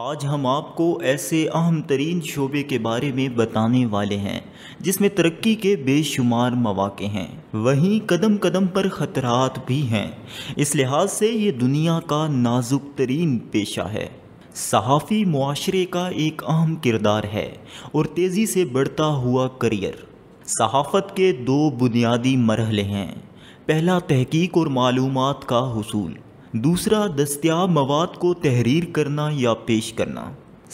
आज हम आपको ऐसे अहम तरीन शोबे के बारे में बताने वाले हैं जिसमें तरक्की के बेशुमार मौाक़े हैं वहीं कदम कदम पर ख़तरात भी हैं इस लिहाज से ये दुनिया का नाजुक तरीन पेशा है सहाफ़ी माशरे का एक अहम किरदार है और तेज़ी से बढ़ता हुआ करियर सहाफ़त के दो बुनियादी मरहले हैं पहला तहकीक और मालूम का हसूल दूसरा दस्तियाब मवाद को तहरीर करना या पेश करना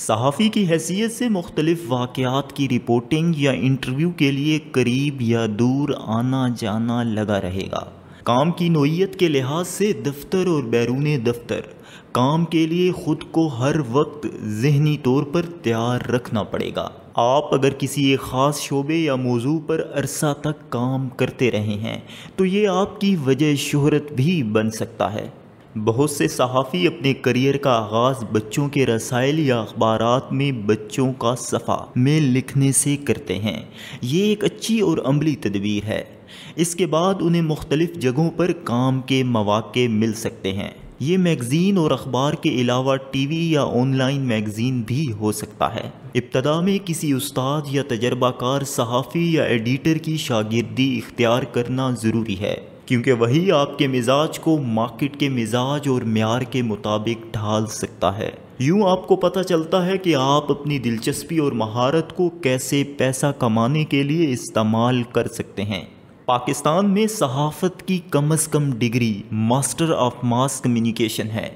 सहाफ़ी की हैसियत से मुख्तलिफ़ वाक़ात की रिपोर्टिंग या इंटरव्यू के लिए करीब या दूर आना जाना लगा रहेगा काम की नोयत के लिहाज से दफ्तर और बैरून दफ्तर काम के लिए ख़ुद को हर वक्त जहनी तौर पर तैयार रखना पड़ेगा आप अगर किसी एक ख़ास शोबे या मौजू पर अरसा तक काम करते रहे हैं तो ये आपकी वजह शहरत भी बन सकता है बहुत से सहाफ़ी अपने करियर का आगाज़ बच्चों के रसायल या अखबार में बच्चों का सफ़ा में लिखने से करते हैं ये एक अच्छी और अमली तदबीर है इसके बाद उन्हें मुख्तलिफ़ जगहों पर काम के मौाक़े मिल सकते हैं ये मैगज़ीन और अखबार के अलावा टी वी या ऑनलाइन मैगज़ीन भी हो सकता है इब्तदा में किसी उस्ताद या तजर्बाकार सहाफ़ी या एडिटर की शागिर्दी इख्तियार करना ज़रूरी है क्योंकि वही आपके मिजाज को मार्केट के मिजाज और मैार के मुताबिक ढाल सकता है यूँ आपको पता चलता है कि आप अपनी दिलचस्पी और महारत को कैसे पैसा कमाने के लिए इस्तेमाल कर सकते हैं पाकिस्तान में सहाफ़त की कम अज़ कम degree master of mass communication है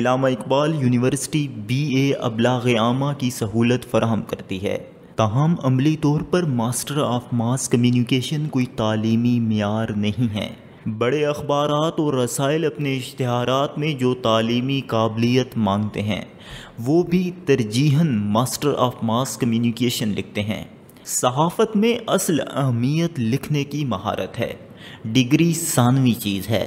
Allama Iqbal university B A अबलाग आमा की सहूलत फराहम करती है ताहम अमली तौर पर मास्टर ऑफ मास कम्युनिकेशन कोई तालीमी मैार नहीं है बड़े अखबार और रसायल अपने इश्तहार में जो तालीमी काबिलियत मांगते हैं वो भी तरजीहन मास्टर ऑफ मास कम्युनिकेशन लिखते हैं सहाफ़त में असल अहमियत लिखने की महारत है डिग्री सानवी चीज़ है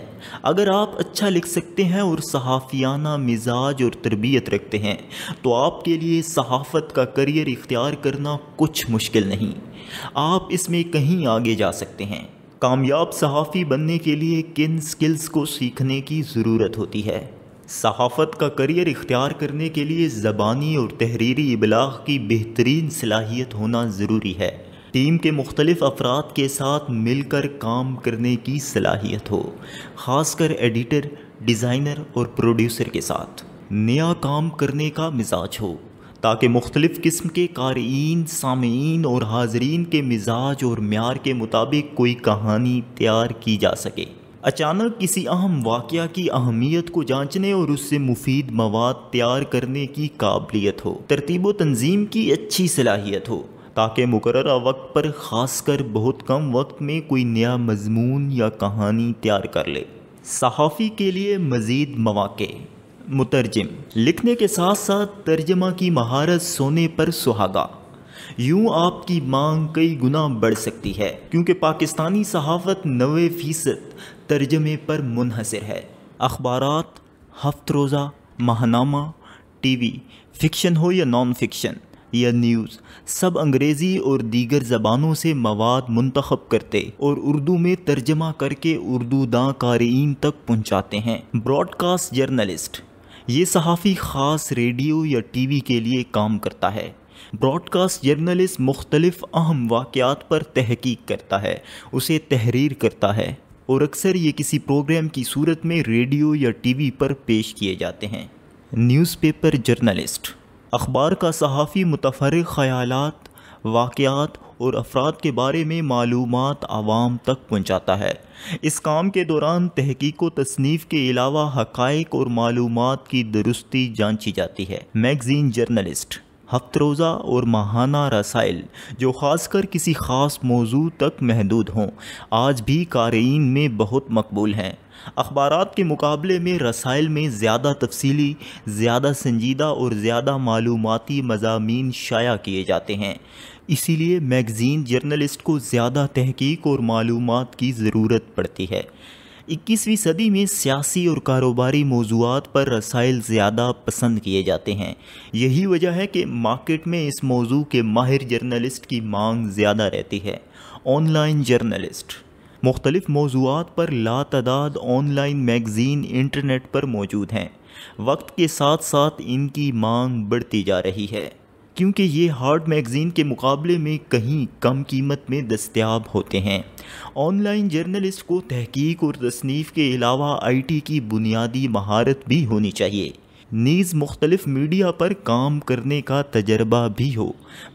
अगर आप अच्छा लिख सकते हैं और सहाफ़ियाना मिजाज और तरबियत रखते हैं तो आपके लिए सहाफ़त का करियर इख्तियार करना कुछ मुश्किल नहीं आप इसमें कहीं आगे जा सकते हैं कामयाब सहाफ़ी बनने के लिए किन स्किल्स को सीखने की ज़रूरत होती है सहाफ़त का करियर इख्तियार करने के लिए ज़बानी और तहरीरी इबलाग की बेहतरीन सलाहियत होना ज़रूरी है टीम के मुख्तलिफ़ अफराद के साथ मिलकर काम करने की सलाहियत हो ख़ासकर एडिटर डिज़ाइनर और प्रोड्यूसर के साथ नया काम करने का मिजाज हो ताकि मुख्तलिफ़ किस्म के क़ारीन सामीन और हाजरीन के मिजाज और मैार के मुताबिक कोई कहानी तैयार की जा सके अचानक किसी अहम वाक़ की अहमियत को जाँचने और उससे मुफीद मवाद तैयार करने की काबिलियत हो तरतीब तंजीम की अच्छी सलाहियत हो ताकि मुकर वक्त पर खासकर बहुत कम वक्त में कोई नया मजमून या कहानी तैयार कर ले सहाफ़ी के लिए मज़ीद मौाक़े मुतरजम लिखने के साथ साथ तर्जमा की महारत सोने पर सुहागा यूं आपकी मांग कई गुना बढ़ सकती है क्योंकि पाकिस्तानी सहाफत नवे फ़ीसद तर्जमे पर मुनहसर है अखबार हफ्त रोज़ा माहनामा टी वी फ़िक्शन हो या नॉन फिक्शन या न्यूज़ सब अंग्रेज़ी और दीगर ज़बानों से मवाद मंतखब करते और उर्दू में तर्जमा करके उर्दू दाँ कारीन तक पहुँचाते हैं ब्रॉडकास्ट जर्नलिस्ट ये सहाफ़ी ख़ास रेडियो या टीवी के लिए काम करता है ब्रॉडकास्ट जर्नलिस्ट मुख्तलिफ अहम वाक़ात पर तहकीक करता है उसे तहरीर करता है और अक्सर ये किसी प्रोग्राम की सूरत में रेडियो या टीवी पर पेश किए जाते हैं न्यूज़पेपर जर्नलिस्ट अखबार का सहाफ़ी मुतफर ख़याल वाक़ात और अफराद के बारे में मालूम आवाम तक पहुँचाता है इस काम के दौरान तहकीक व तसनीफ़ के अलावा हक़ और मालूम की दुरुस्ती जांची जाती है मैगज़ीन जर्नलिस्ट हफ्तरोज़ा और माहाना रसाइल जो खासकर किसी ख़ास मौजू तक महदूद हों आज भी कारीन में बहुत मकबूल हैं अखबार के मुकाबले में रसाइल में ज़्यादा तफसीली ज़्यादा संजीदा और ज़्यादा मालूमती मजामी शाया किए जाते हैं इसीलिए मैगज़ीन जर्नलिस्ट को ज़्यादा तहकीक और मालूम की ज़रूरत पड़ती है इक्कीसवीं सदी में सियासी और कारोबारी मौजूद पर रसाइल ज़्यादा पसंद किए जाते हैं यही वजह है कि मार्केट में इस मौजू के माहिर जर्नलिस्ट की मांग ज़्यादा रहती है ऑनलाइन जर्नलिस्ट मुख्तलिफ मौजूद पर लातदाद ऑनलाइन मैगज़ीन इंटरनेट पर मौजूद हैं वक्त के साथ साथ इनकी मांग बढ़ती जा रही है क्योंकि ये हार्ड मैगज़ीन के मुकाबले में कहीं कम कीमत में दस्तियाब होते हैं ऑनलाइन जर्नलिस्ट को तहकीक और तसनीफ़ के अलावा आई टी की बुनियादी महारत भी होनी चाहिए नीज़ मुख्तलिफ मीडिया पर काम करने का तजर्बा भी हो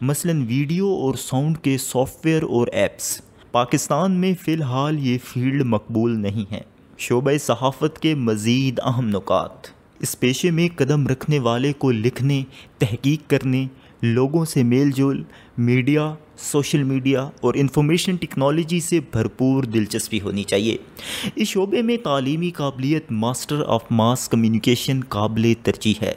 मसलन वीडियो और साउंड के सॉफ्टवेयर और एप्स पाकिस्तान में फ़िलहाल ये फील्ड मकबूल नहीं है शोबे सहाफ़त के मज़ीद अहम नुकात इस पेशे में कदम रखने वाले को लिखने तहकीक करने लोगों से मेल जोल मीडिया सोशल मीडिया और इंफॉर्मेशन टेक्नोलॉजी से भरपूर दिलचस्पी होनी चाहिए इस शोबे में तालीमी काबिलियत मास्टर ऑफ मास कम्युनिकेशन काबिल तरजीह है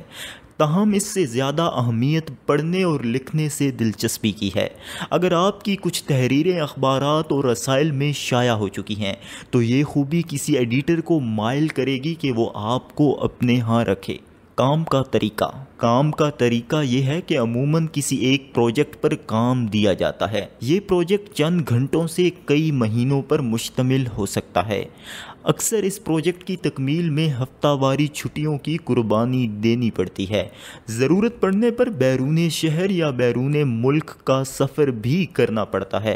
तहम इससे ज़्यादा अहमियत पढ़ने और लिखने से दिलचस्पी की है अगर आपकी कुछ तहरीरें अखबार और रसाइल में शाया हो चुकी हैं तो ये खूबी किसी एडिटर को मायल करेगी कि वो आपको अपने यहाँ रखे काम का तरीका काम का तरीका यह है कि अमूमन किसी एक प्रोजेक्ट पर काम दिया जाता है ये प्रोजेक्ट चंद घंटों से कई महीनों पर मुश्तमिल हो सकता है अक्सर इस प्रोजेक्ट की तकमील में हफ्तावारी छुट्टियों की कुर्बानी देनी पड़ती है ज़रूरत पड़ने पर बैरून शहर या बैरून मुल्क का सफ़र भी करना पड़ता है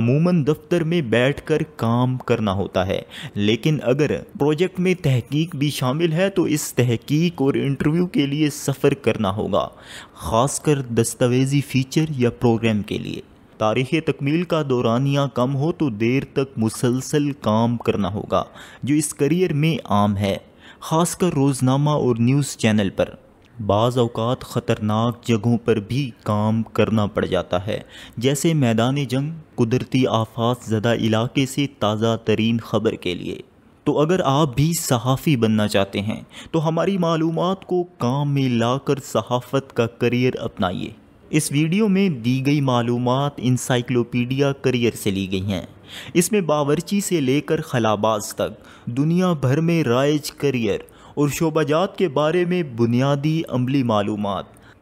अमूमन दफ्तर में बैठकर काम करना होता है लेकिन अगर प्रोजेक्ट में तहकीक भी शामिल है तो इस तहकीक और इंटरव्यू के लिए सफ़र कवर करना होगा ख़ासकर दस्तावेजी फ़ीचर या प्रोग्राम के लिए तारीख तकमील का दौरानिया कम हो तो देर तक मुसलसल काम करना होगा जो इस करियर में आम है ख़ासकर रोज़नामा और न्यूज़ चैनल पर बाज़ अवकात ख़तरनाक जगहों पर भी काम करना पड़ जाता है जैसे मैदान जंग कुदरती आफात ज़दा इलाके से ताज़ा तरीन ख़बर के लिए तो अगर आप भी सहाफ़ी बनना चाहते हैं तो हमारी मालूम को काम में लाकर सहाफ़त का करियर अपनाइए इस वीडियो में दी गई मालूम इंसाइक्लोपीडिया करियर से ली गई हैं इसमें बावरची से लेकर खलाबाज तक दुनिया भर में राइज करियर और शोबाजात के बारे में बुनियादी अमली मालूम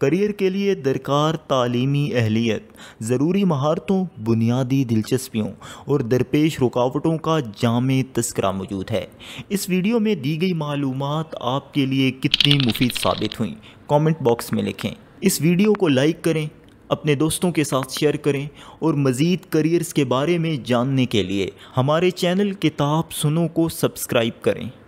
करियर के लिए दरकार तालीमी अहलियत ज़रूरी महारतों बुनियादी दिलचस्पियों और दरपेश रुकावटों का जाम तस्करा मौजूद है इस वीडियो में दी गई मालूम आपके लिए कितनी मुफीद साबित हुई कमेंट बॉक्स में लिखें इस वीडियो को लाइक करें अपने दोस्तों के साथ शेयर करें और मज़ीद करियर्स के बारे में जानने के लिए हमारे चैनल किताब सुनो को सब्सक्राइब करें